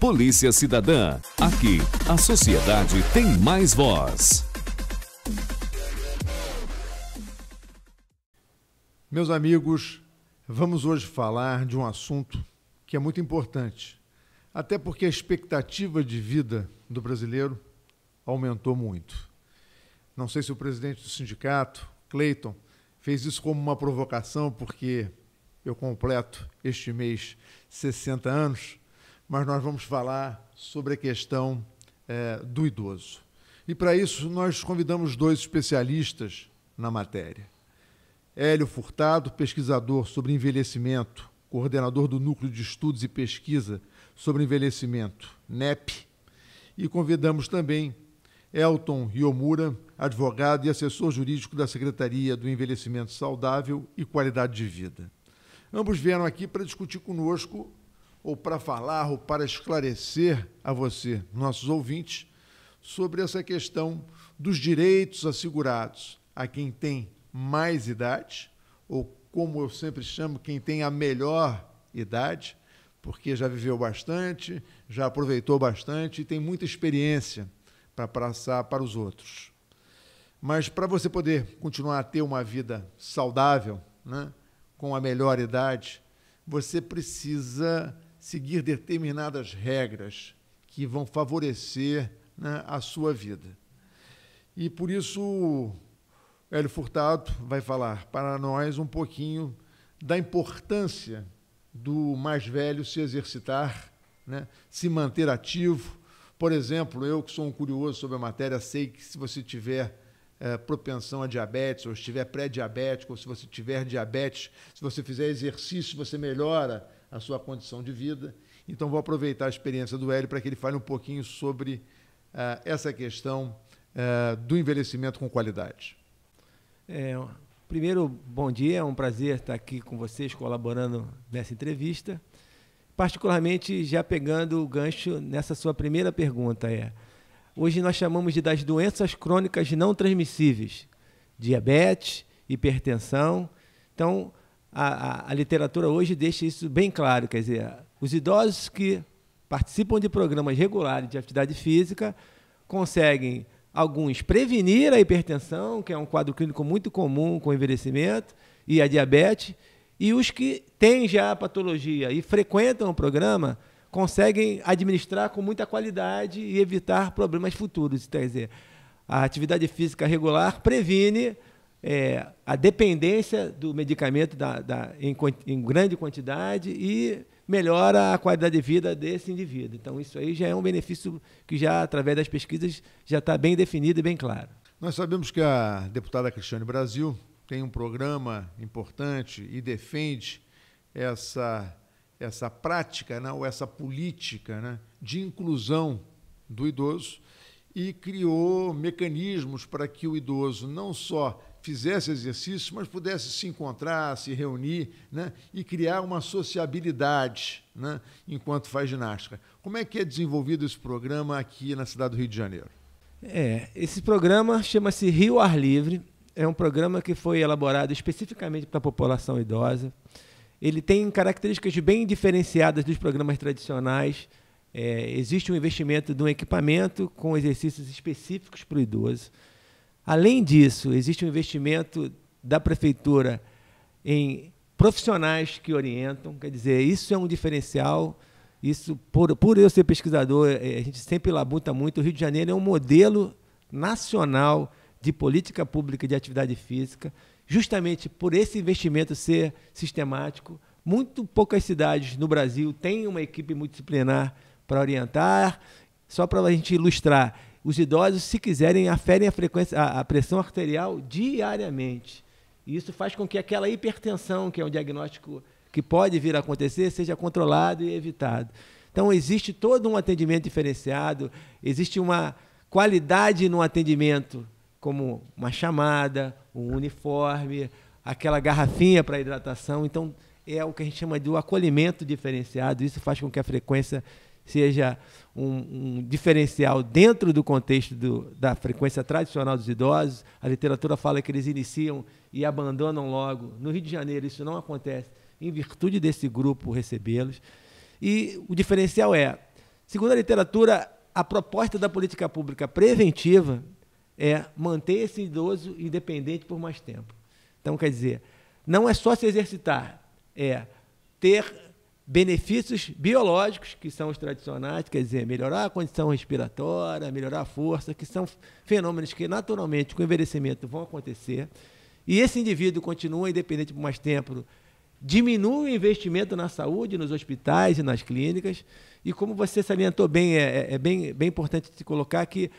Polícia Cidadã. Aqui, a sociedade tem mais voz. Meus amigos, vamos hoje falar de um assunto que é muito importante, até porque a expectativa de vida do brasileiro aumentou muito. Não sei se o presidente do sindicato, Cleiton, fez isso como uma provocação, porque eu completo este mês 60 anos, mas nós vamos falar sobre a questão é, do idoso. E para isso, nós convidamos dois especialistas na matéria. Hélio Furtado, pesquisador sobre envelhecimento, coordenador do Núcleo de Estudos e Pesquisa sobre Envelhecimento, NEP. E convidamos também Elton Yomura, advogado e assessor jurídico da Secretaria do Envelhecimento Saudável e Qualidade de Vida. Ambos vieram aqui para discutir conosco ou para falar ou para esclarecer a você, nossos ouvintes, sobre essa questão dos direitos assegurados a quem tem mais idade, ou como eu sempre chamo, quem tem a melhor idade, porque já viveu bastante, já aproveitou bastante e tem muita experiência para passar para os outros. Mas para você poder continuar a ter uma vida saudável, né, com a melhor idade, você precisa seguir determinadas regras que vão favorecer né, a sua vida. E por isso, Hélio Furtado vai falar para nós um pouquinho da importância do mais velho se exercitar, né, se manter ativo. Por exemplo, eu que sou um curioso sobre a matéria, sei que se você tiver é, propensão a diabetes, ou estiver pré-diabético, ou se você tiver diabetes, se você fizer exercício, você melhora a sua condição de vida. Então, vou aproveitar a experiência do Hélio para que ele fale um pouquinho sobre ah, essa questão ah, do envelhecimento com qualidade. É, primeiro, bom dia, é um prazer estar aqui com vocês colaborando nessa entrevista. Particularmente, já pegando o gancho nessa sua primeira pergunta, é. Hoje nós chamamos de das doenças crônicas não transmissíveis, diabetes, hipertensão. Então, a, a, a literatura hoje deixa isso bem claro, quer dizer, os idosos que participam de programas regulares de atividade física conseguem alguns prevenir a hipertensão, que é um quadro clínico muito comum com o envelhecimento, e a diabetes, e os que têm já a patologia e frequentam o programa conseguem administrar com muita qualidade e evitar problemas futuros. Quer dizer, a atividade física regular previne é, a dependência do medicamento da, da, em, em, grande quantidade e melhora a qualidade de vida desse indivíduo. Então, isso aí já é um benefício que já, através das pesquisas, já está bem definido e bem claro. Nós sabemos que a deputada Cristiane Brasil tem um programa importante e defende essa, essa prática, né, ou essa política né, de inclusão do idoso e criou mecanismos para que o idoso não só fizesse exercício, mas pudesse se encontrar, se reunir né? e criar uma sociabilidade né? enquanto faz ginástica. Como é que é desenvolvido esse programa aqui na cidade do Rio de Janeiro? É, esse programa chama-se Rio Ar Livre. É um programa que foi elaborado especificamente para a população idosa. Ele tem características bem diferenciadas dos programas tradicionais. É, existe um investimento de um equipamento com exercícios específicos para o idoso. Além disso, existe um investimento da prefeitura em profissionais que orientam, quer dizer, isso é um diferencial. Isso, por, por eu ser pesquisador, é, a gente sempre labuta muito. O Rio de Janeiro é um modelo nacional de política pública de atividade física, justamente por esse investimento ser sistemático. Muito poucas cidades no Brasil têm uma equipe multidisciplinar para orientar. Só para a gente ilustrar, os idosos, se quiserem, aferem a, frequência, a, a pressão arterial diariamente. E isso faz com que aquela hipertensão, que é um diagnóstico que pode vir a acontecer, seja controlado e evitado. Então, existe todo um atendimento diferenciado, existe uma qualidade no atendimento, como uma chamada, um uniforme, aquela garrafinha para hidratação. Então, é o que a gente chama de um acolhimento diferenciado. Isso faz com que a frequência seja um, um diferencial dentro do contexto do, da frequência tradicional dos idosos. A literatura fala que eles iniciam e abandonam logo. No Rio de Janeiro, isso não acontece, em virtude desse grupo recebê-los. E o diferencial é, segundo a literatura, a proposta da política pública preventiva é manter esse idoso independente por mais tempo. Então, quer dizer, não é só se exercitar, é ter benefícios biológicos, que são os tradicionais, quer dizer, melhorar a condição respiratória, melhorar a força, que são fenômenos que naturalmente com o envelhecimento vão acontecer. E esse indivíduo continua independente por mais tempo, diminui o investimento na saúde, nos hospitais e nas clínicas. E como você salientou bem, é, é, é bem, bem importante se colocar que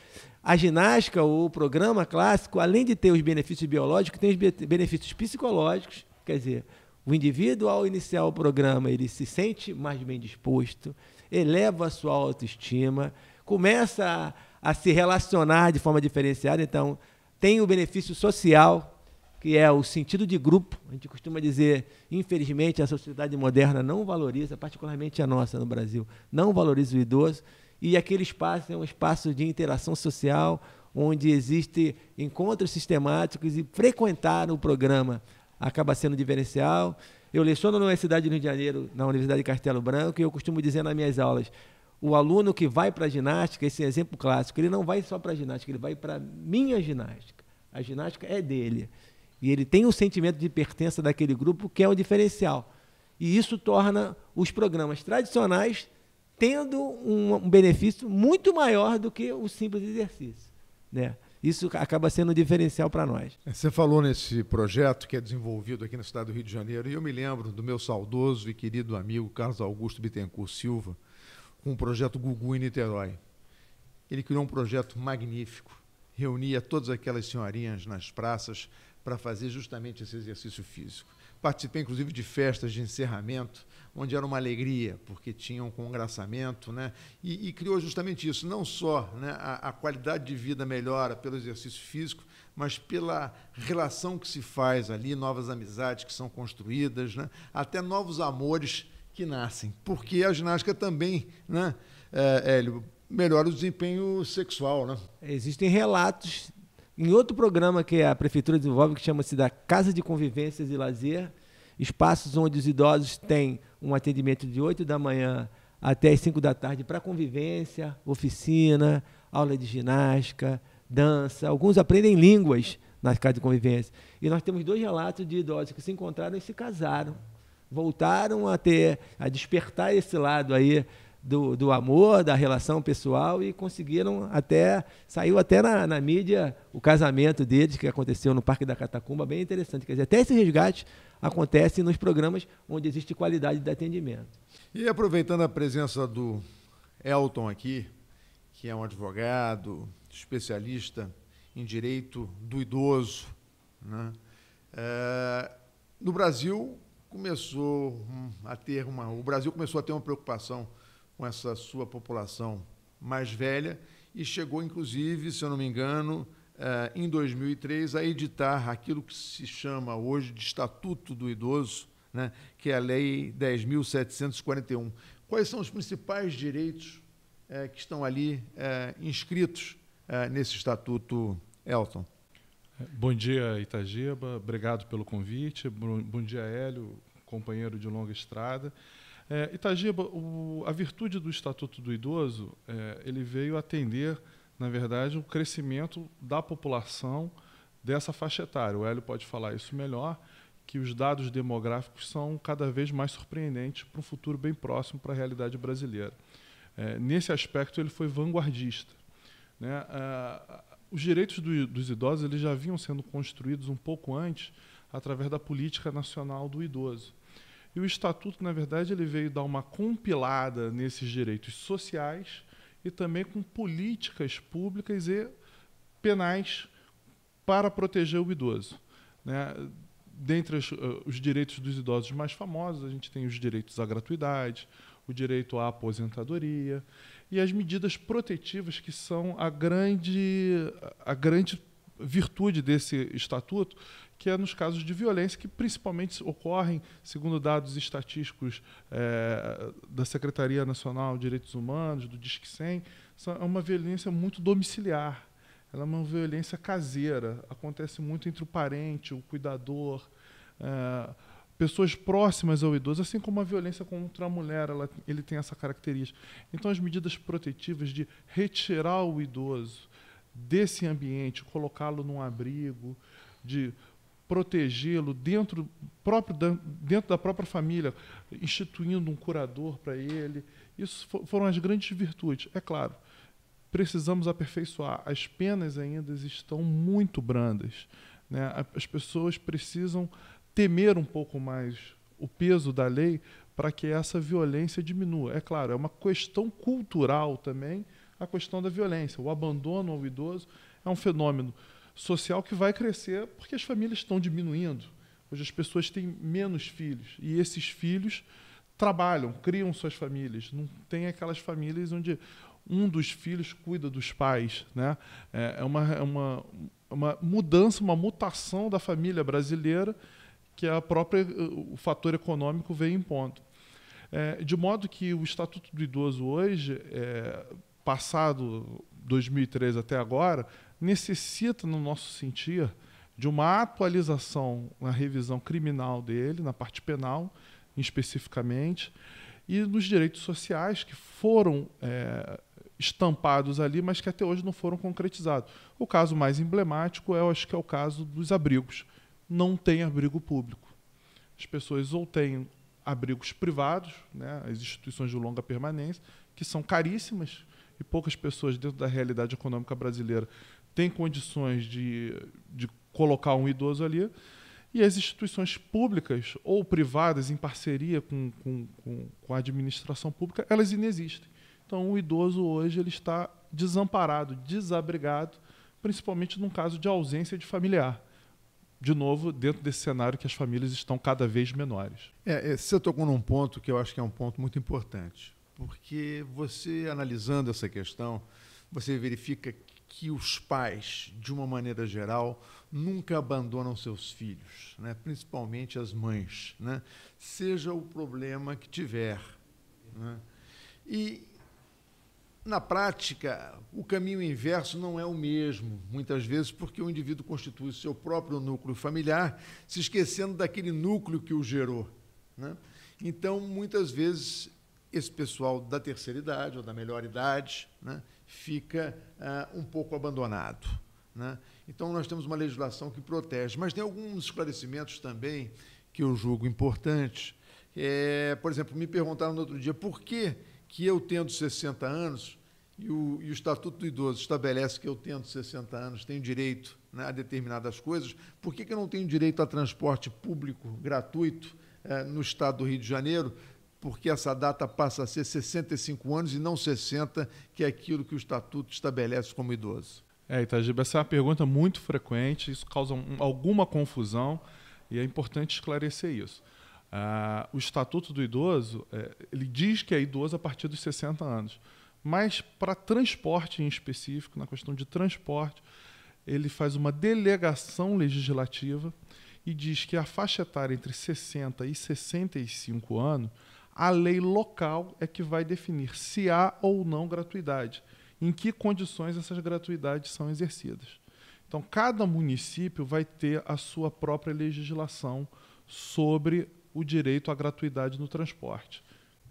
a ginástica, ou o programa clássico, além de ter os benefícios biológicos, tem os benefícios psicológicos, quer dizer, o indivíduo, ao iniciar o programa, ele se sente mais bem disposto, eleva a sua autoestima, começa a, a se relacionar de forma diferenciada. Então, tem o benefício social, que é o sentido de grupo. A gente costuma dizer, infelizmente, a sociedade moderna não valoriza, particularmente a nossa no Brasil, não valoriza o idoso. E aquele espaço é um espaço de interação social, onde existem encontros sistemáticos e frequentar o programa acaba sendo diferencial. Eu leciono na Universidade do Rio de Janeiro, na Universidade de Castelo Branco, e eu costumo dizer nas minhas aulas, o aluno que vai para a ginástica, esse é exemplo clássico, ele não vai só para a ginástica, ele vai para a minha ginástica. A ginástica é dele. E ele tem o um sentimento de pertença daquele grupo, que é o diferencial. E isso torna os programas tradicionais tendo um, benefício muito maior do que o simples exercício. Né? Isso acaba sendo um diferencial para nós. É, você falou nesse projeto que é desenvolvido aqui na cidade do Rio de Janeiro, e eu me lembro do meu saudoso e querido amigo Carlos Augusto Bittencourt Silva, com o projeto Gugu em Niterói. Ele criou um projeto magnífico, reunia todas aquelas senhorinhas nas praças para fazer justamente esse exercício físico. Participei, inclusive, de festas de encerramento, onde era uma alegria, porque tinha um congraçamento, né? E, e criou justamente isso, não só né, a, a qualidade de vida melhora pelo exercício físico, mas pela relação que se faz ali, novas amizades que são construídas, né? até novos amores que nascem. Porque a ginástica também, né, é, Hélio, melhora o desempenho sexual. Né? Existem relatos em outro programa que a prefeitura desenvolve, que chama-se da Casa de Convivências e Lazer, espaços onde os idosos têm um atendimento de 8 da manhã até as 5 da tarde para convivência, oficina, aula de ginástica, dança. Alguns aprendem línguas nas casas de convivência. E nós temos dois relatos de idosos que se encontraram e se casaram, voltaram a ter a despertar esse lado aí do, do amor, da relação pessoal e conseguiram até. Saiu até na, na mídia o casamento deles, que aconteceu no Parque da Catacumba, bem interessante. Quer dizer, até esse resgate acontece nos programas onde existe qualidade de atendimento. E aproveitando a presença do Elton aqui, que é um advogado, especialista em direito do idoso, né? é, no Brasil começou a ter uma, o Brasil começou a ter uma preocupação com essa sua população mais velha e chegou, inclusive, se eu não me engano, eh, em 2003, a editar aquilo que se chama hoje de Estatuto do Idoso, né, que é a Lei 10.741. Quais são os principais direitos é, que estão ali é, inscritos é, nesse Estatuto, Elton? Bom dia, Itagiba. Obrigado pelo convite. Bom dia, Hélio, companheiro de longa estrada. É, Itagiba, o, a virtude do Estatuto do Idoso, é, ele veio atender, na verdade, o crescimento da população dessa faixa etária. O Hélio pode falar isso melhor, que os dados demográficos são cada vez mais surpreendentes para um futuro bem próximo para a realidade brasileira. É, nesse aspecto, ele foi vanguardista. Né? Ah, os direitos do, dos idosos eles já vinham sendo construídos um pouco antes através da Política Nacional do Idoso. E o estatuto, na verdade, ele veio dar uma compilada nesses direitos sociais e também com políticas públicas e penais para proteger o idoso. Né? Dentre os, eh, os direitos dos idosos mais famosos, a gente tem os direitos à gratuidade, o direito à aposentadoria e as medidas protetivas que são a grande, a grande virtude desse estatuto, que é nos casos de violência, que principalmente ocorrem, segundo dados estatísticos é, da Secretaria Nacional de Direitos Humanos, do Disque 100, é uma violência muito domiciliar. Ela é uma violência caseira, acontece muito entre o parente, o cuidador, é, pessoas próximas ao idoso, assim como a violência contra a mulher, ela, ele tem essa característica. Então, as medidas protetivas de retirar o idoso desse ambiente, colocá-lo num abrigo, de protegê-lo dentro próprio da, dentro da própria família, instituindo um curador para ele. Isso foram as grandes virtudes. É claro, precisamos aperfeiçoar. As penas ainda estão muito brandas. Né? As pessoas precisam temer um pouco mais o peso da lei para que essa violência diminua. É claro, é uma questão cultural também a questão da violência. O abandono ao idoso é um fenômeno social que vai crescer porque as famílias estão diminuindo. Hoje as pessoas têm menos filhos e esses filhos trabalham, criam suas famílias. Não tem aquelas famílias onde um dos filhos cuida dos pais. Né? É, é uma, é uma, uma mudança, uma mutação da família brasileira que a própria, o fator econômico vem em É, de modo que o Estatuto do Idoso hoje é, passado 2003 até agora, necessita, no nosso sentir, de uma atualização na revisão criminal dele, na parte penal, especificamente, e nos direitos sociais que foram é, estampados ali, mas que até hoje não foram concretizados. O caso mais emblemático é, acho que é o caso dos abrigos. Não tem abrigo público. As pessoas ou têm abrigos privados, né, as instituições de longa permanência, que são caríssimas, e poucas pessoas dentro da realidade econômica brasileira têm condições de, de colocar um idoso ali. E as instituições públicas ou privadas, em parceria com, com, com, com a administração pública, elas inexistem. Então, o idoso hoje ele está desamparado, desabrigado, principalmente num caso de ausência de familiar. De novo, dentro desse cenário que as famílias estão cada vez menores. É, é você tocou num ponto que eu acho que é um ponto muito importante porque você analisando essa questão, você verifica que os pais, de uma maneira geral, nunca abandonam seus filhos, né? principalmente as mães, né? seja o problema que tiver. Né? E, na prática, o caminho inverso não é o mesmo, muitas vezes, porque o indivíduo constitui seu próprio núcleo familiar, se esquecendo daquele núcleo que o gerou. Né? Então, muitas vezes, esse pessoal da terceira idade ou da melhor idade né, fica uh, um pouco abandonado. Né? Então, nós temos uma legislação que protege, mas tem alguns esclarecimentos também que eu julgo importantes. É, por exemplo, me perguntaram no outro dia por que, que eu, tendo 60 anos, e o, e o Estatuto do Idoso estabelece que eu, tendo 60 anos, tenho direito né, a determinadas coisas, por que, que eu não tenho direito a transporte público gratuito eh, no estado do Rio de Janeiro, porque essa data passa a ser 65 anos e não 60, que é aquilo que o Estatuto estabelece como idoso. É, Itagiba, essa é uma pergunta muito frequente, isso causa um, alguma confusão e é importante esclarecer isso. Ah, o Estatuto do Idoso, é, ele diz que é idoso a partir dos 60 anos, mas para transporte em específico, na questão de transporte, ele faz uma delegação legislativa e diz que a faixa etária entre 60 e 65 anos a lei local é que vai definir se há ou não gratuidade, em que condições essas gratuidades são exercidas. Então, cada município vai ter a sua própria legislação sobre o direito à gratuidade no transporte.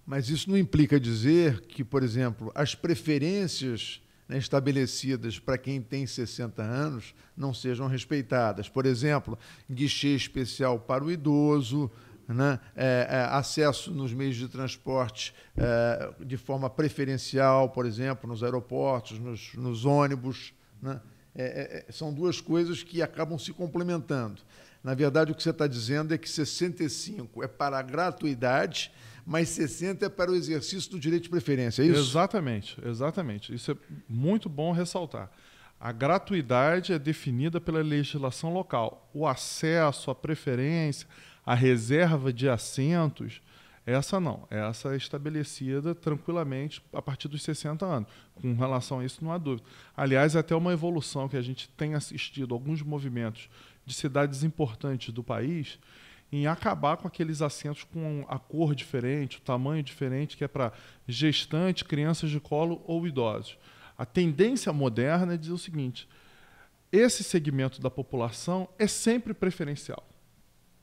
Mas isso não implica dizer que, por exemplo, as preferências né, estabelecidas para quem tem 60 anos não sejam respeitadas. Por exemplo, guichê especial para o idoso, né? É, é, acesso nos meios de transporte é, de forma preferencial, por exemplo, nos aeroportos, nos, nos ônibus. Né? É, é, é, são duas coisas que acabam se complementando. Na verdade, o que você está dizendo é que 65 é para a gratuidade, mas 60 é para o exercício do direito de preferência, é isso? Exatamente, exatamente. Isso é muito bom ressaltar. A gratuidade é definida pela legislação local. O acesso, a preferência, a reserva de assentos, essa não, essa é estabelecida tranquilamente a partir dos 60 anos. Com relação a isso, não há dúvida. Aliás, é até uma evolução que a gente tem assistido, alguns movimentos de cidades importantes do país, em acabar com aqueles assentos com a cor diferente, o tamanho diferente, que é para gestante, crianças de colo ou idosos. A tendência moderna é dizer o seguinte: esse segmento da população é sempre preferencial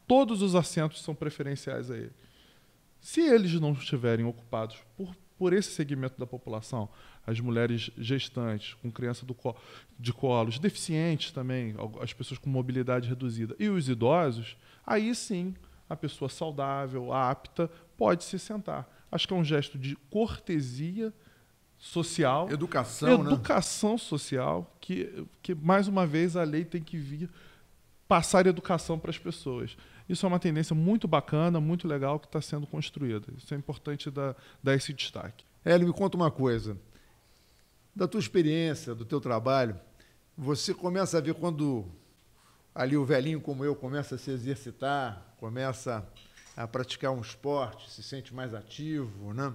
todos os assentos são preferenciais a ele. Se eles não estiverem ocupados por, por esse segmento da população, as mulheres gestantes, com criança co de colos, deficientes também, as pessoas com mobilidade reduzida e os idosos, aí sim a pessoa saudável, apta, pode se sentar. Acho que é um gesto de cortesia social. Educação, né? educação né? social, que, que mais uma vez a lei tem que vir passar educação para as pessoas. Isso é uma tendência muito bacana, muito legal que está sendo construída. Isso é importante dar, dar esse destaque. Hélio, me conta uma coisa. Da tua experiência, do teu trabalho, você começa a ver quando ali o velhinho como eu começa a se exercitar, começa a praticar um esporte, se sente mais ativo, né?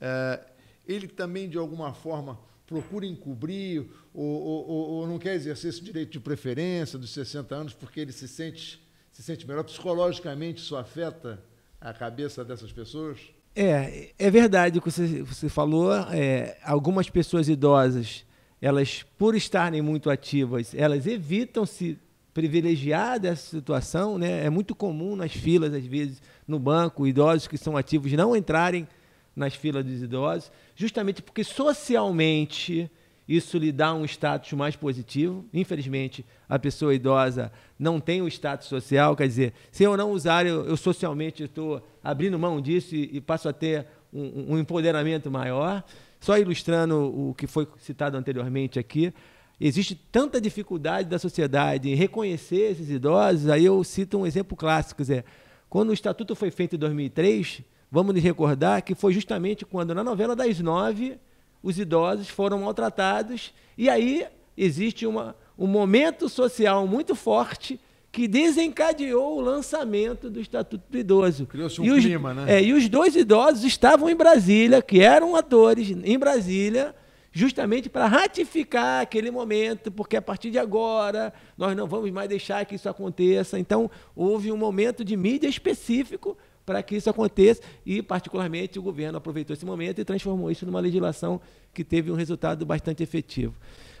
É, ele também de alguma forma procura encobrir ou, ou, ou, não quer exercer esse direito de preferência dos 60 anos porque ele se sente, se sente melhor? Psicologicamente, isso afeta a cabeça dessas pessoas? É, é verdade o que você, você falou. É, algumas pessoas idosas, elas, por estarem muito ativas, elas evitam se privilegiar dessa situação. Né? É muito comum nas filas, às vezes, no banco, idosos que são ativos não entrarem nas filas dos idosos, justamente porque socialmente isso lhe dá um status mais positivo. Infelizmente, a pessoa idosa não tem o status social, quer dizer, se eu não usar, eu, eu socialmente estou abrindo mão disso e, e passo a ter um, um, empoderamento maior. Só ilustrando o que foi citado anteriormente aqui, existe tanta dificuldade da sociedade em reconhecer esses idosos, aí eu cito um exemplo clássico, quer dizer, quando o estatuto foi feito em 2003, Vamos nos recordar que foi justamente quando, na novela das nove, os idosos foram maltratados, e aí existe uma, um momento social muito forte que desencadeou o lançamento do Estatuto do Idoso. Criou-se um clima, né? É, e os dois idosos estavam em Brasília, que eram atores em Brasília, justamente para ratificar aquele momento, porque a partir de agora nós não vamos mais deixar que isso aconteça. Então, houve um momento de mídia específico para que isso aconteça e, particularmente, o governo aproveitou esse momento e transformou isso numa legislação que teve um resultado bastante efetivo.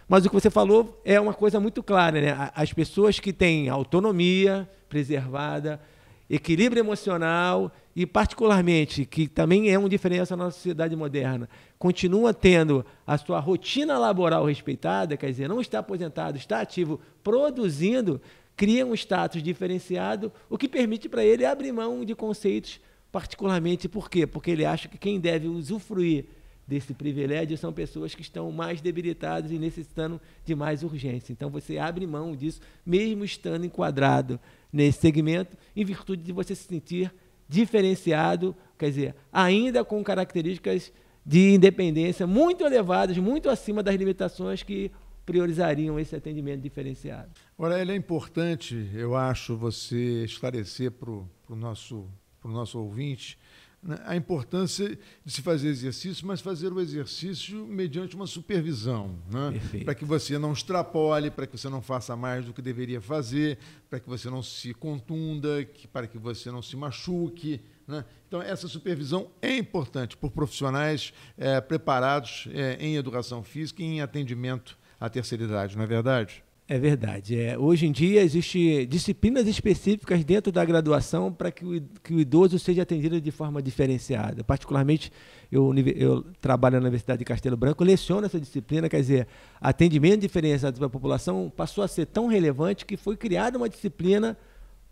Mas o que você falou é uma coisa muito clara, né? As pessoas que têm autonomia preservada, equilíbrio emocional e, particularmente, que também é uma diferença na sociedade moderna, continua tendo a sua rotina laboral respeitada, quer dizer, não está aposentado, está ativo, produzindo, cria um status diferenciado, o que permite para ele abrir mão de conceitos particularmente. Por quê? Porque ele acha que quem deve usufruir desse privilégio são pessoas que estão mais debilitadas e necessitando de mais urgência. Então você abre mão disso, mesmo estando enquadrado nesse segmento, em virtude de você se sentir diferenciado, quer dizer, ainda com características de independência muito elevadas, muito acima das limitações que priorizariam esse atendimento diferenciado. Ora, ele é importante, eu acho, você esclarecer para o nosso, nosso ouvinte né, a importância de se fazer exercício, mas fazer o exercício mediante uma supervisão, né? para que você não extrapole, para que você não faça mais do que deveria fazer, para que você não se contunda, que, para que você não se machuque. Né? Então, essa supervisão é importante por profissionais é, preparados é, em educação física e em atendimento a terceira idade, não é verdade? É verdade. É, hoje em dia existem disciplinas específicas dentro da graduação para que o, que o idoso seja atendido de forma diferenciada. Particularmente, eu, eu trabalho na Universidade de Castelo Branco, leciono essa disciplina, quer dizer, atendimento diferenciado para a população passou a ser tão relevante que foi criada uma disciplina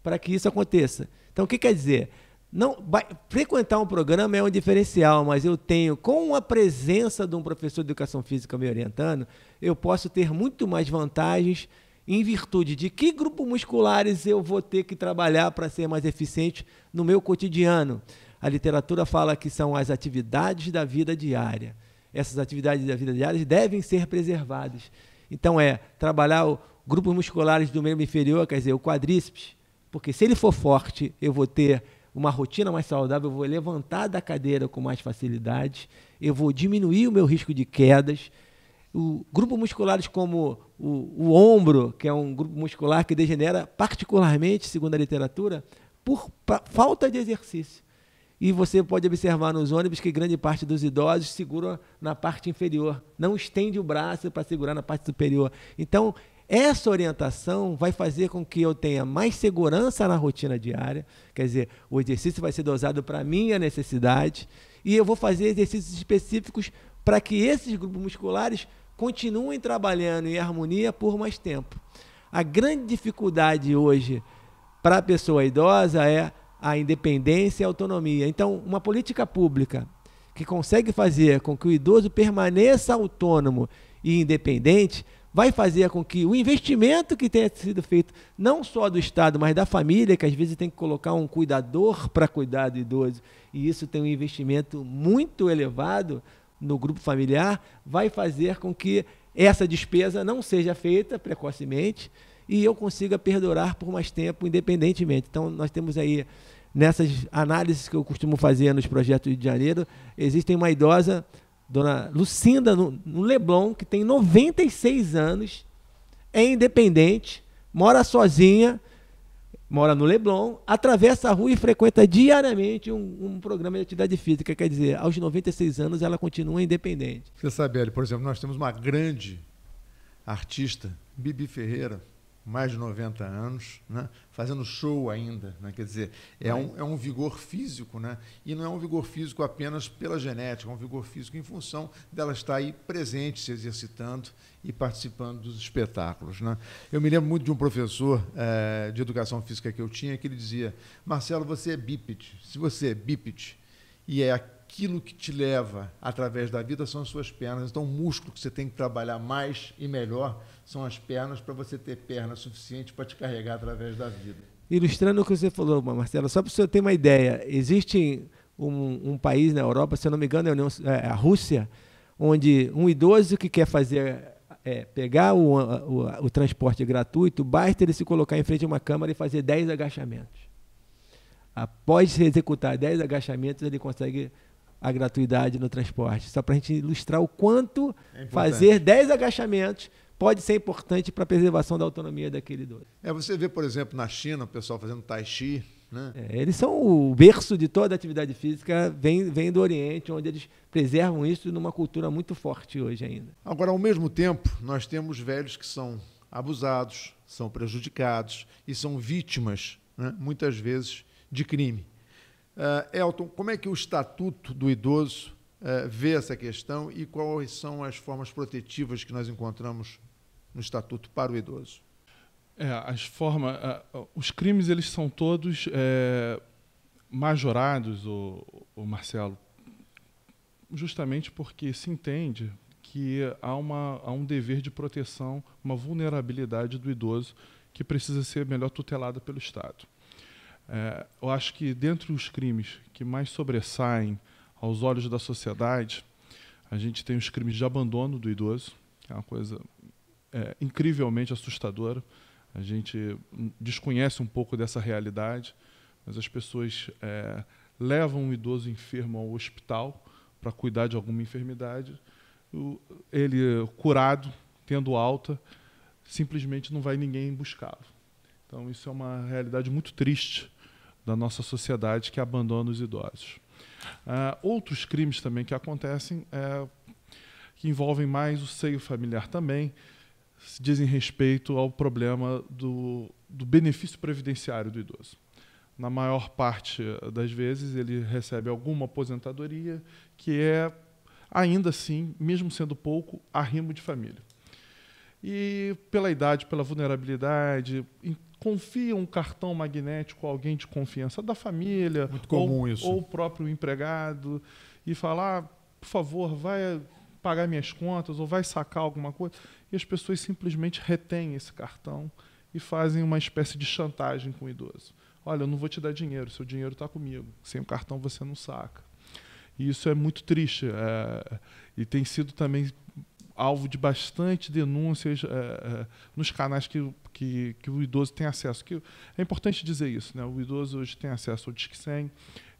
para que isso aconteça. Então, o que quer dizer? Não, vai, frequentar um programa é um diferencial, mas eu tenho, com a presença de um professor de educação física me orientando, eu posso ter muito mais vantagens em virtude de que grupos musculares eu vou ter que trabalhar para ser mais eficiente no meu cotidiano. A literatura fala que são as atividades da vida diária. Essas atividades da vida diária devem ser preservadas. Então, é trabalhar o, grupos musculares do membro inferior, quer dizer, o quadríceps, porque se ele for forte, eu vou ter uma rotina mais saudável, eu vou levantar da cadeira com mais facilidade, eu vou diminuir o meu risco de quedas. O grupo musculares como o, o ombro, que é um grupo muscular que degenera particularmente, segundo a literatura, por pra, falta de exercício. E você pode observar nos ônibus que grande parte dos idosos segura na parte inferior, não estende o braço para segurar na parte superior. Então, essa orientação vai fazer com que eu tenha mais segurança na rotina diária, quer dizer, o exercício vai ser dosado para a minha necessidade, e eu vou fazer exercícios específicos para que esses grupos musculares continuem trabalhando em harmonia por mais tempo. A grande dificuldade hoje para a pessoa idosa é a independência e a autonomia. Então, uma política pública que consegue fazer com que o idoso permaneça autônomo e independente vai fazer com que o investimento que tenha sido feito, não só do Estado, mas da família, que às vezes tem que colocar um cuidador para cuidar do idoso, e isso tem um investimento muito elevado no grupo familiar, vai fazer com que essa despesa não seja feita precocemente e eu consiga perdurar por mais tempo, independentemente. Então, nós temos aí, nessas análises que eu costumo fazer nos projetos de janeiro, existem uma idosa Dona Lucinda, no, Leblon, que tem 96 anos, é independente, mora sozinha, mora no Leblon, atravessa a rua e frequenta diariamente um, um, programa de atividade física. Quer dizer, aos 96 anos ela continua independente. Você sabe, Eli, por exemplo, nós temos uma grande artista, Bibi Ferreira, mais de 90 anos, né? fazendo show ainda. Né? Quer dizer, é um, é um vigor físico, né? e não é um vigor físico apenas pela genética, é um vigor físico em função dela estar aí presente, se exercitando e participando dos espetáculos. Né? Eu me lembro muito de um professor eh, de educação física que eu tinha, que ele dizia, Marcelo, você é bípede. Se você é bípede e é aquilo que te leva através da vida são as suas pernas. Então, o músculo que você tem que trabalhar mais e melhor são as pernas para você ter perna suficiente para te carregar através da vida. Ilustrando o que você falou, Marcelo, só para o senhor ter uma ideia, existe um, um, país na Europa, se eu não me engano, é a é, Rússia, onde um idoso que quer fazer é, pegar o, o, o, transporte gratuito, basta ele se colocar em frente a uma câmara e fazer 10 agachamentos. Após executar 10 agachamentos, ele consegue a gratuidade no transporte. Só para a gente ilustrar o quanto é fazer 10 agachamentos pode ser importante para a preservação da autonomia daquele idoso. É, você vê, por exemplo, na China, o pessoal fazendo tai chi, né? É, eles são o berço de toda a atividade física, vem, vem do Oriente, onde eles preservam isso numa cultura muito forte hoje ainda. Agora, ao mesmo tempo, nós temos velhos que são abusados, são prejudicados e são vítimas, né, muitas vezes, de crime. Uh, Elton, como é que o Estatuto do Idoso uh, vê essa questão e quais são as formas protetivas que nós encontramos no Estatuto para o Idoso? É, as formas, uh, eh, os crimes eles são todos é, majorados, o, o Marcelo, justamente porque se entende que há, uma, há um dever de proteção, uma vulnerabilidade do idoso que precisa ser melhor tutelada pelo Estado. É, eu acho que dentre os crimes que mais sobressaem aos olhos da sociedade, a gente tem os crimes de abandono do idoso, que é uma coisa é, incrivelmente assustadora. A gente desconhece um pouco dessa realidade, mas as pessoas é, levam um idoso enfermo ao hospital para cuidar de alguma enfermidade. O, ele, curado, tendo alta, simplesmente não vai ninguém buscá-lo. Então, isso é uma realidade muito triste da nossa sociedade que abandona os idosos. Uh, outros crimes também que acontecem, é, que envolvem mais o seio familiar também, se dizem respeito ao problema do, do benefício previdenciário do idoso. Na maior parte das vezes, ele recebe alguma aposentadoria que é, ainda assim, mesmo sendo pouco, arrimo de família. E pela idade, pela vulnerabilidade, confia um cartão magnético a alguém de confiança da família ou, ou, o próprio empregado e falar, ah, por favor, vai pagar minhas contas ou vai sacar alguma coisa. E as pessoas simplesmente retêm esse cartão e fazem uma espécie de chantagem com o idoso. Olha, eu não vou te dar dinheiro, seu dinheiro está comigo. Sem o cartão você não saca. E isso é muito triste. É, e tem sido também alvo de bastante denúncias é, é nos canais que que, que o idoso tem acesso. Que, é importante dizer isso, né? O idoso hoje tem acesso ao Disque 100,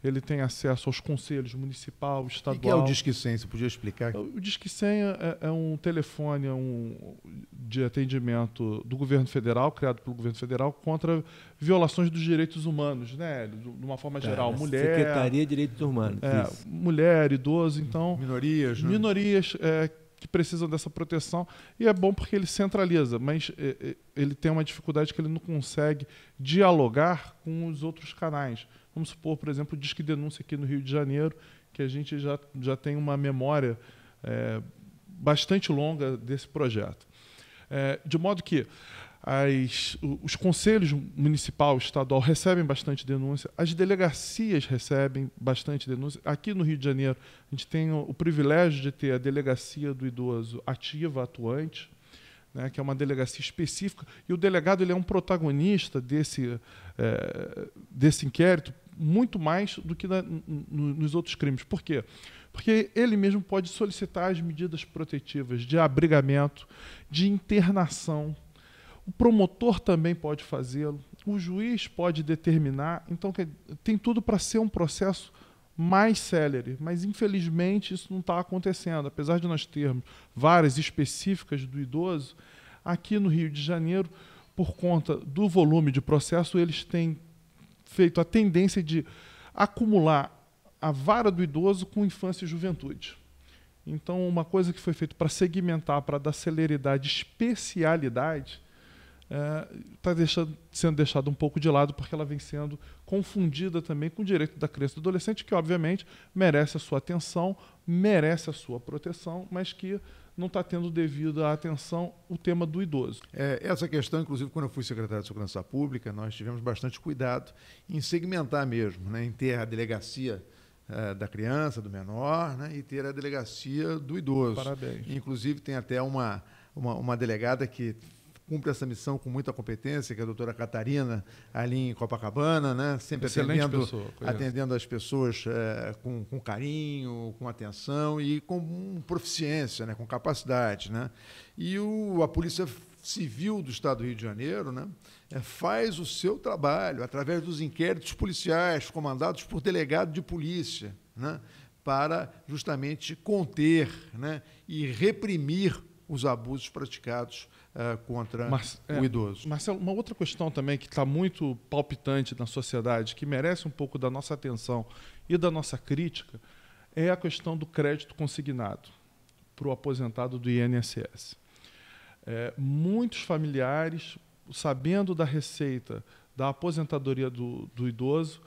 ele tem acesso aos conselhos municipal, estadual. O que é o Disque 100? Você podia explicar? O Disque 100 é, é, é um telefone é um, de atendimento do governo federal, criado pelo governo federal, contra violações dos direitos humanos, né? De uma forma tá, geral, mulher... Secretaria de Direitos Humanos. É, mulher, idoso, então... Minorias, né? Minorias, é, que precisam dessa proteção e é bom porque ele centraliza, mas é, é, ele tem uma dificuldade que ele não consegue dialogar com os outros canais. Vamos supor, por exemplo, o Disque Denúncia aqui no Rio de Janeiro, que a gente já, já tem uma memória é, bastante longa desse projeto. É, de modo que as, os conselhos municipal, estadual recebem bastante denúncia, as delegacias recebem bastante denúncia. Aqui no Rio de Janeiro, a gente tem o, privilégio de ter a delegacia do idoso ativa, atuante, né, que é uma delegacia específica, e o delegado ele é um protagonista desse, é, desse inquérito muito mais do que na, no, nos outros crimes. Por quê? Porque ele mesmo pode solicitar as medidas protetivas de abrigamento, de internação o promotor também pode fazê-lo, o juiz pode determinar. Então, tem tudo para ser um processo mais célere, mas infelizmente isso não está acontecendo. Apesar de nós termos várias específicas do idoso, aqui no Rio de Janeiro, por conta do volume de processo, eles têm feito a tendência de acumular a vara do idoso com infância e juventude. Então, uma coisa que foi feita para segmentar, para dar celeridade, especialidade, está é, tá sendo deixada um pouco de lado, porque ela vem sendo confundida também com o direito da criança e do adolescente, que obviamente merece a sua atenção, merece a sua proteção, mas que não está tendo a atenção o tema do idoso. É, essa questão, inclusive, quando eu fui secretário de Segurança Pública, nós tivemos bastante cuidado em segmentar mesmo, né, em ter a delegacia é, da criança, do menor, né, e ter a delegacia do idoso. Parabéns. Inclusive, tem até uma, uma, uma delegada que cumpre essa missão com muita competência, que é a doutora Catarina, ali em Copacabana, né? sempre atendendo, pessoa, atendendo as pessoas é, com, com, carinho, com atenção e com proficiência, né? com capacidade. Né? E o, a Polícia Civil do Estado do Rio de Janeiro né? É, faz o seu trabalho através dos inquéritos policiais comandados por delegado de polícia. Né? para justamente conter né, e reprimir os abusos praticados uh, contra é, o é, idoso. Marcelo, uma outra questão também que está muito palpitante na sociedade, que merece um pouco da nossa atenção e da nossa crítica, é a questão do crédito consignado para o aposentado do INSS. É, muitos familiares, sabendo da receita da aposentadoria do, do idoso,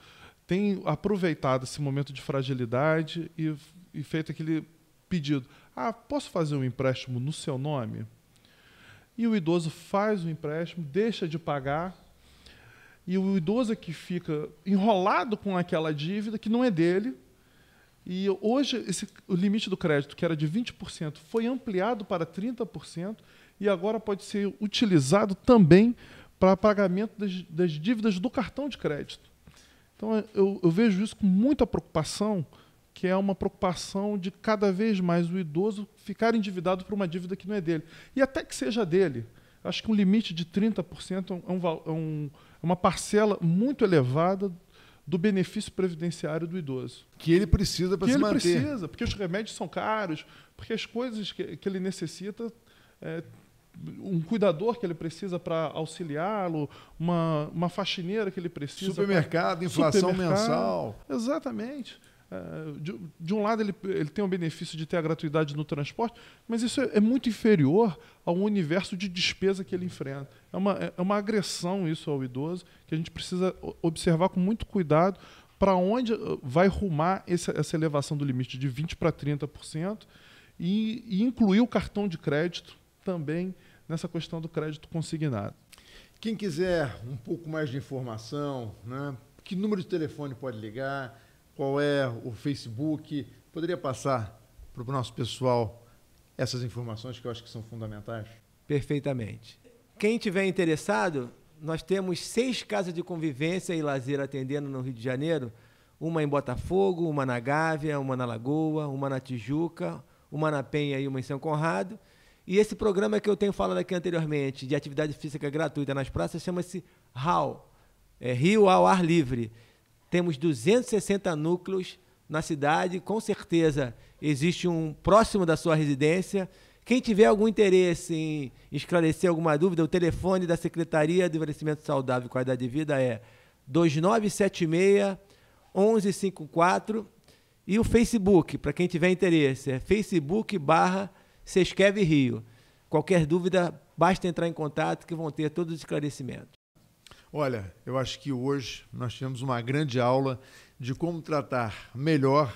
têm aproveitado esse momento de fragilidade e, e feito aquele pedido. Ah, posso fazer um empréstimo no seu nome? E o idoso faz o empréstimo, deixa de pagar, e o idoso é que fica enrolado com aquela dívida que não é dele. E hoje esse, o limite do crédito, que era de 20%, foi ampliado para 30% e agora pode ser utilizado também para pagamento das, das dívidas do cartão de crédito. Então eu, eu vejo isso com muita preocupação que é uma preocupação de cada vez mais o idoso ficar endividado por uma dívida que não é dele. E até que seja dele. Acho que um limite de 30% é, um, é, é, um, é uma parcela muito elevada do benefício previdenciário do idoso. Que ele precisa para se ele manter. ele precisa, porque os remédios são caros, porque as coisas que, que ele necessita, é, um cuidador que ele precisa para auxiliá-lo, uma, uma faxineira que ele precisa. Supermercado, pra, inflação supermercado. mensal. Exatamente. Eh, de, de, um lado, ele, ele tem o benefício de ter a gratuidade no transporte, mas isso é, é muito inferior ao universo de despesa que ele enfrenta. É uma, é, é uma agressão isso ao idoso que a gente precisa observar com muito cuidado para onde eh, vai rumar essa, essa elevação do limite de 20% para 30% e, e incluir o cartão de crédito também nessa questão do crédito consignado. Quem quiser um pouco mais de informação, né? que número de telefone pode ligar? qual é o Facebook. Poderia passar para o nosso pessoal essas informações que eu acho que são fundamentais? Perfeitamente. Quem tiver interessado, nós temos seis casas de convivência e lazer atendendo no Rio de Janeiro: uma em Botafogo, uma na Gávea, uma na Lagoa, uma na Tijuca, uma na Penha e uma em São Conrado. E esse programa que eu tenho falado aqui anteriormente, de atividade física gratuita nas praças, chama-se RAL é Rio ao Ar Livre temos 260 núcleos na cidade, com certeza existe um próximo da sua residência. Quem tiver algum interesse em esclarecer alguma dúvida, o telefone da Secretaria de Envelhecimento Saudável e Qualidade de Vida é 2976 1154 e o Facebook, para quem tiver interesse, é Facebook barra Rio. Qualquer dúvida, basta entrar em contato que vão ter todos os esclarecimentos. Olha, eu acho que hoje nós tivemos uma grande aula de como tratar melhor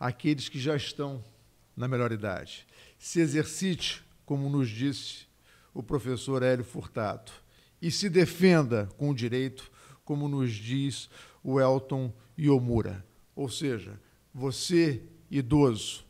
aqueles que já estão na melhor idade. Se exercite, como nos disse o professor Hélio Furtado, e se defenda com o direito, como nos diz o Elton Yomura. Ou seja, você, idoso,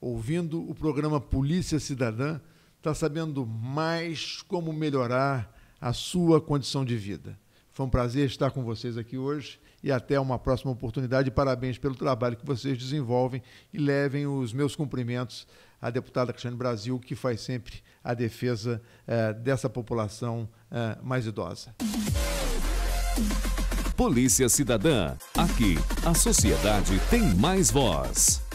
ouvindo o programa Polícia Cidadã, está sabendo mais como melhorar a sua condição de vida. Foi um prazer estar com vocês aqui hoje e até uma próxima oportunidade. Parabéns pelo trabalho que vocês desenvolvem e levem os meus cumprimentos à deputada Cristiane Brasil, que faz sempre a defesa eh, dessa população eh, mais idosa. Polícia Cidadã. Aqui, a sociedade tem mais voz.